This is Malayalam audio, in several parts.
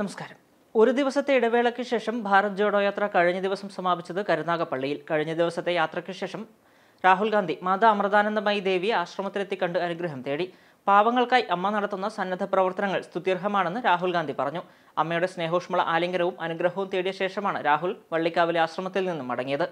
നമസ്കാരം ഒരു ദിവസത്തെ ഇടവേളയ്ക്ക് ശേഷം ഭാരത് ജോഡോ യാത്ര കഴിഞ്ഞ ദിവസം സമാപിച്ചത് കരുനാഗപ്പള്ളിയിൽ കഴിഞ്ഞ ദിവസത്തെ യാത്രയ്ക്ക് ശേഷം രാഹുൽ ഗാന്ധി മാതാ അമൃതാനന്ദമയി ദേവിയെ ആശ്രമത്തിലെത്തി കണ്ട് അനുഗ്രഹം തേടി പാവങ്ങൾക്കായി അമ്മ നടത്തുന്ന സന്നദ്ധ പ്രവർത്തനങ്ങൾ സ്തുത്യർഹമാണെന്ന് രാഹുൽ ഗാന്ധി പറഞ്ഞു അമ്മയുടെ സ്നേഹോഷ്മള ആലിംഗനവും അനുഗ്രഹവും തേടിയ ശേഷമാണ് രാഹുൽ വള്ളിക്കാവിലെ ആശ്രമത്തിൽ നിന്നും മടങ്ങിയത്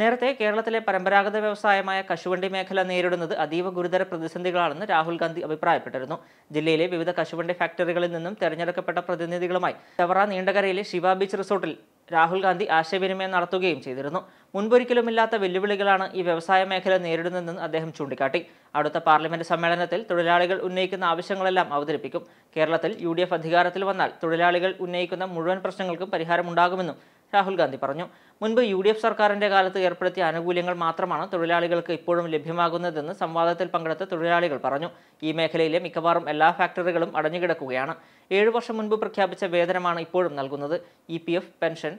നേരത്തെ കേരളത്തിലെ പരമ്പരാഗത വ്യവസായമായ കശുവണ്ടി മേഖല നേരിടുന്നത് അതീവ ഗുരുതര പ്രതിസന്ധികളാണെന്ന് രാഹുൽ ഗാന്ധി അഭിപ്രായപ്പെട്ടിരുന്നു ജില്ലയിലെ വിവിധ കശുവണ്ടി ഫാക്ടറികളിൽ നിന്നും തെരഞ്ഞെടുക്കപ്പെട്ട പ്രതിനിധികളുമായി ചവറ നീണ്ടകരയിലെ ശിവ ബീച്ച് റിസോർട്ടിൽ രാഹുൽ ഗാന്ധി ആശയവിനിമയം നടത്തുകയും ചെയ്തിരുന്നു മുൻപൊരിക്കലുമില്ലാത്ത വെല്ലുവിളികളാണ് ഈ വ്യവസായ മേഖല നേരിടുന്നതെന്ന് അദ്ദേഹം ചൂണ്ടിക്കാട്ടി അടുത്ത പാർലമെന്റ് സമ്മേളനത്തിൽ തൊഴിലാളികൾ ഉന്നയിക്കുന്ന ആവശ്യങ്ങളെല്ലാം അവതരിപ്പിക്കും കേരളത്തിൽ യു അധികാരത്തിൽ വന്നാൽ തൊഴിലാളികൾ ഉന്നയിക്കുന്ന മുഴുവൻ പ്രശ്നങ്ങൾക്കും പരിഹാരമുണ്ടാകുമെന്നും രാഹുൽ ഗാന്ധി പറഞ്ഞു മുൻപ് യു ഡി എഫ് സർക്കാരിൻ്റെ കാലത്ത് ഏർപ്പെടുത്തിയ ആനുകൂല്യങ്ങൾ മാത്രമാണ് തൊഴിലാളികൾക്ക് ഇപ്പോഴും ലഭ്യമാകുന്നതെന്ന് സംവാദത്തിൽ പങ്കെടുത്ത തൊഴിലാളികൾ പറഞ്ഞു ഈ മേഖലയിലെ മിക്കവാറും എല്ലാ ഫാക്ടറികളും അടഞ്ഞുകിടക്കുകയാണ് ഏഴു വർഷം മുൻപ് പ്രഖ്യാപിച്ച വേതനമാണ് ഇപ്പോഴും നൽകുന്നത് ഇ പെൻഷൻ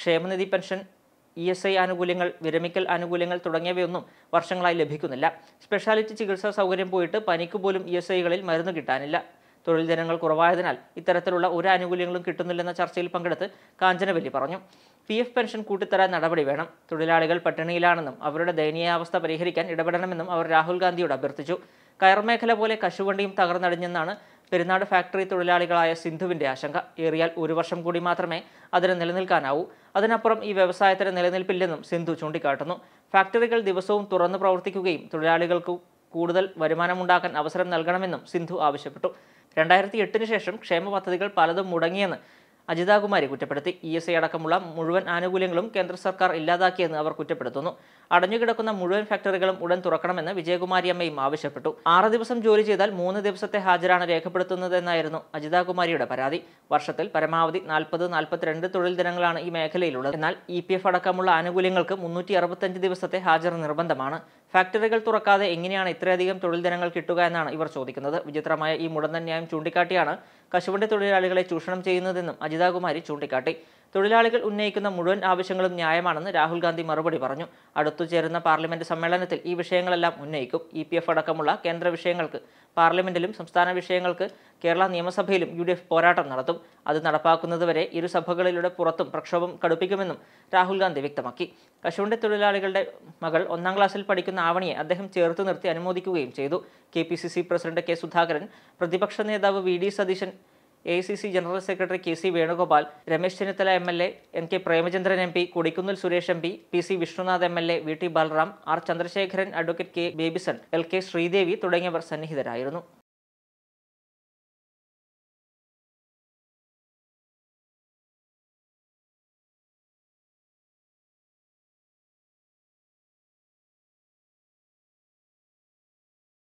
ക്ഷേമനിധി പെൻഷൻ ഇ എസ് ഐ ആനുകൂല്യങ്ങൾ വിരമിക്കൽ ആനുകൂല്യങ്ങൾ തുടങ്ങിയവയൊന്നും വർഷങ്ങളായി ലഭിക്കുന്നില്ല സ്പെഷ്യാലിറ്റി ചികിത്സാ സൗകര്യം പോയിട്ട് പനിക്ക് പോലും ഇ എസ് ഐകളിൽ മരുന്ന് കിട്ടാനില്ല തൊഴിൽ ജനങ്ങൾ കുറവായതിനാൽ ഇത്തരത്തിലുള്ള ഒരു ആനുകൂല്യങ്ങളും കിട്ടുന്നില്ലെന്ന ചർച്ചയിൽ പങ്കെടുത്ത് കാഞ്ചനവല്ലി പറഞ്ഞു പി എഫ് പെൻഷൻ കൂട്ടിത്തരാൻ നടപടി വേണം തൊഴിലാളികൾ പട്ടിണിയിലാണെന്നും അവരുടെ ദയനീയാവസ്ഥ പരിഹരിക്കാൻ ഇടപെടണമെന്നും അവർ രാഹുൽ ഗാന്ധിയോട് അഭ്യർത്ഥിച്ചു കയർമേഖല പോലെ കശുവണ്ടിയും തകർന്നടിഞ്ഞെന്നാണ് പെരുന്നാട് ഫാക്ടറി തൊഴിലാളികളായ സിന്ധുവിൻ്റെ ആശങ്ക ഏറിയാൽ ഒരു വർഷം കൂടി മാത്രമേ അതിന് നിലനിൽക്കാനാവൂ അതിനപ്പുറം ഈ വ്യവസായത്തിന് നിലനിൽപ്പില്ലെന്നും സിന്ധു ചൂണ്ടിക്കാട്ടുന്നു ഫാക്ടറികൾ ദിവസവും തുറന്നു പ്രവർത്തിക്കുകയും തൊഴിലാളികൾക്കും കൂടുതൽ വരുമാനമുണ്ടാക്കാൻ അവസരം നൽകണമെന്നും സിന്ധു ആവശ്യപ്പെട്ടു രണ്ടായിരത്തി എട്ടിന് ശേഷം ക്ഷേമ പദ്ധതികൾ പലതും മുടങ്ങിയെന്ന് അജിതാകുമാരി കുറ്റപ്പെടുത്തി ഇ എസ് ഐ അടക്കമുള്ള മുഴുവൻ ആനുകൂല്യങ്ങളും കേന്ദ്ര സർക്കാർ ഇല്ലാതാക്കിയെന്ന് അവർ കുറ്റപ്പെടുത്തുന്നു അടഞ്ഞുകിടക്കുന്ന മുഴുവൻ ഫാക്ടറികളും ഉടൻ തുറക്കണമെന്ന് വിജയകുമാരി അമ്മയും ആവശ്യപ്പെട്ടു ആറ് ദിവസം ജോലി ചെയ്താൽ മൂന്ന് ദിവസത്തെ ഹാജരാണ് രേഖപ്പെടുത്തുന്നതെന്നായിരുന്നു അജിതാകുമാരിയുടെ പരാതി വർഷത്തിൽ പരമാവധി നാൽപ്പത് നാൽപ്പത്തിരണ്ട് തൊഴിൽ ദിനങ്ങളാണ് ഈ മേഖലയിലുള്ളത് എന്നാൽ ഇ പി എഫ് അടക്കമുള്ള ആനുകൂല്യങ്ങൾക്ക് മുന്നൂറ്റി അറുപത്തഞ്ച് ദിവസത്തെ ഹാജർ നിർബന്ധമാണ് ഫാക്ടറികൾ തുറക്കാതെ എങ്ങനെയാണ് ഇത്രയധികം തൊഴിൽ ദിനങ്ങൾ കിട്ടുക എന്നാണ് ഇവർ ചോദിക്കുന്നത് വിചിത്രമായ ഈ മുടന്തൻ ന്യായം ചൂണ്ടിക്കാട്ടിയാണ് കശുവണ്ടി തൊഴിലാളികളെ ചൂഷണം ചെയ്യുന്നതെന്നും സജിതാകുമാരി ചൂണ്ടിക്കാട്ടി തൊഴിലാളികൾ ഉന്നയിക്കുന്ന മുഴുവൻ ആവശ്യങ്ങളും ന്യായമാണെന്ന് രാഹുൽ ഗാന്ധി മറുപടി പറഞ്ഞു അടുത്തു ചേരുന്ന പാർലമെന്റ് സമ്മേളനത്തിൽ ഈ വിഷയങ്ങളെല്ലാം ഉന്നയിക്കും ഇ പി എഫ് അടക്കമുള്ള കേന്ദ്ര വിഷയങ്ങൾക്ക് പാർലമെന്റിലും സംസ്ഥാന വിഷയങ്ങൾക്ക് കേരള നിയമസഭയിലും യു പോരാട്ടം നടത്തും അത് നടപ്പാക്കുന്നതുവരെ ഇരു സഭകളിലൂടെ പുറത്തും പ്രക്ഷോഭം കടുപ്പിക്കുമെന്നും രാഹുൽ ഗാന്ധി വ്യക്തമാക്കി കശുവണ്ടി തൊഴിലാളികളുടെ മകൾ ഒന്നാം ക്ലാസ്സിൽ പഠിക്കുന്ന ആവണിയെ അദ്ദേഹം ചേർത്ത് നിർത്തി അനുമോദിക്കുകയും ചെയ്തു കെ പ്രസിഡന്റ് കെ സുധാകരൻ പ്രതിപക്ഷ നേതാവ് V D Satheesan A C C general secretary K C Venugopal Ramesh Chennithala M L A N K Premachandran M P Kodikunnil Suresh M P P C Vishnunath M L A V T Balram R Chandrasekharan advocate K Babyson L K Sreedevi തുടങ്ങിയവർ സന്നിഹിതരായിരുന്നു